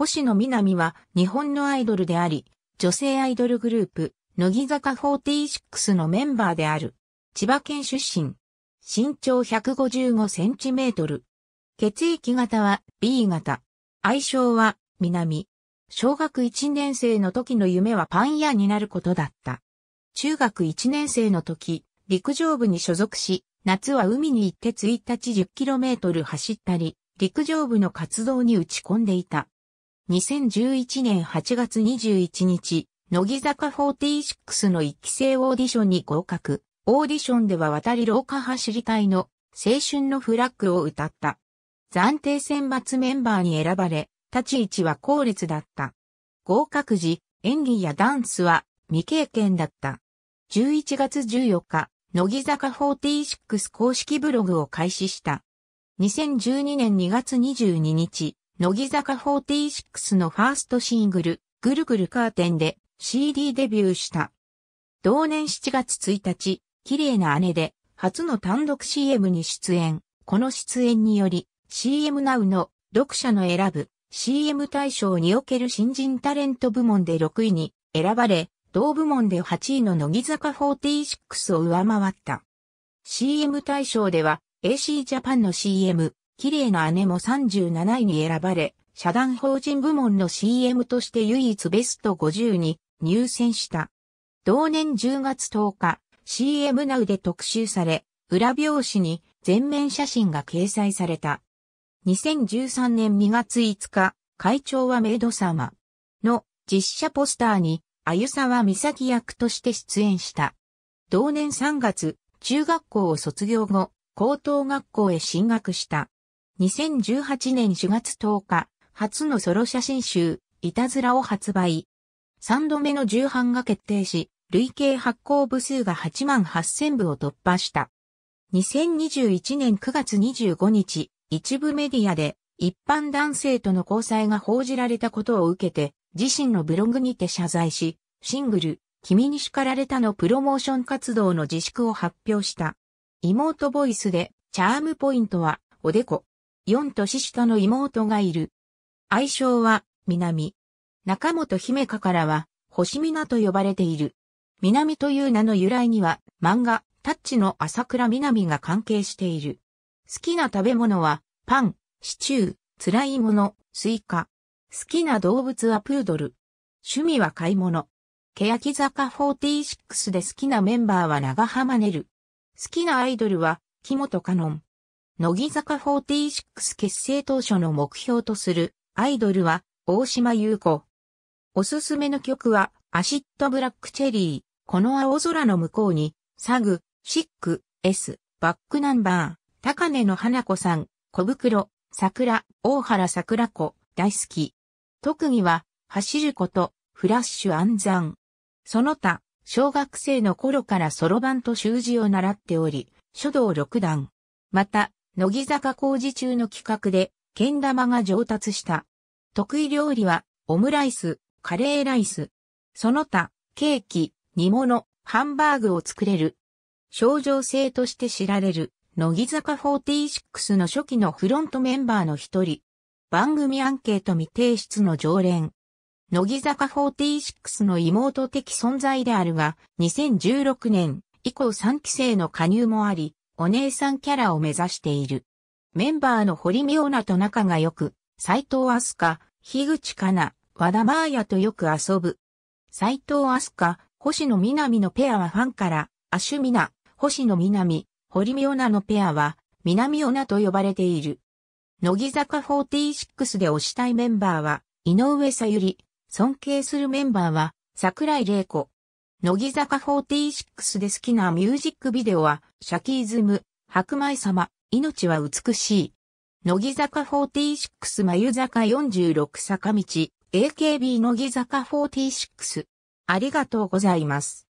星野みなみは日本のアイドルであり、女性アイドルグループ、乃木坂46のメンバーである。千葉県出身。身長155センチメートル。血液型は B 型。愛称は南。小学1年生の時の夢はパン屋になることだった。中学1年生の時、陸上部に所属し、夏は海に行って1日 10km 走ったり、陸上部の活動に打ち込んでいた。2011年8月21日、乃木坂46の一期生オーディションに合格。オーディションでは渡り廊下走り隊の青春のフラッグを歌った。暫定選抜メンバーに選ばれ、立ち位置は高列だった。合格時、演技やダンスは未経験だった。11月14日、乃木坂46公式ブログを開始した。2012年2月22日、乃木坂46のファーストシングル、ぐるぐるカーテンで CD デビューした。同年7月1日、綺麗な姉で初の単独 CM に出演。この出演により CM Now の読者の選ぶ CM 大賞における新人タレント部門で6位に選ばれ、同部門で8位の乃木坂46を上回った。CM 大賞では AC ジャパンの CM 綺麗な姉も37位に選ばれ、社団法人部門の CM として唯一ベスト50に入選した。同年10月10日、CM ナウで特集され、裏表紙に全面写真が掲載された。2013年2月5日、会長はメイド様の実写ポスターに、あゆさは美咲役として出演した。同年3月、中学校を卒業後、高等学校へ進学した。2018年4月10日、初のソロ写真集、いたずらを発売。3度目の重版が決定し、累計発行部数が8万8000部を突破した。2021年9月25日、一部メディアで一般男性との交際が報じられたことを受けて、自身のブログにて謝罪し、シングル、君に叱られたのプロモーション活動の自粛を発表した。妹ボイスで、チャームポイントは、おでこ、4年下の妹がいる。愛称は、南。中本姫香からは、星みと呼ばれている。南という名の由来には、漫画、タッチの朝倉南が関係している。好きな食べ物は、パン、シチュー、辛いもの、スイカ。好きな動物はプードル。趣味は買い物。欅坂46で好きなメンバーは長浜ねる。好きなアイドルは、木本カノン。乃木坂46結成当初の目標とするアイドルは大島優子。おすすめの曲はアシッドブラックチェリー、この青空の向こうに、サグ、シック、S、バックナンバー、高根の花子さん、小袋、桜、大原桜子、大好き。特技は、走ること、フラッシュ暗算。その他、小学生の頃からソロ版と習字を習っており、書道六段。また、乃木坂工事中の企画で、けん玉が上達した。得意料理は、オムライス、カレーライス、その他、ケーキ、煮物、ハンバーグを作れる。症状性として知られる、乃木坂46の初期のフロントメンバーの一人。番組アンケート未提出の常連。乃木坂46の妹的存在であるが、2016年以降3期生の加入もあり、お姉さんキャラを目指している。メンバーの堀美央奈と仲が良く、斎藤飛鳥、樋口かな、和田真彩とよく遊ぶ。斎藤飛鳥、星野みなみのペアはファンから、アシュミナ、星野みなみ、堀美央奈のペアは、南オナと呼ばれている。乃木坂46で推したいメンバーは、井上さゆり、尊敬するメンバーは、桜井玲子、乃木坂46で好きなミュージックビデオは、シャキーズム、白米様、命は美しい。乃木坂46眉坂46坂道、AKB 乃木坂46。ありがとうございます。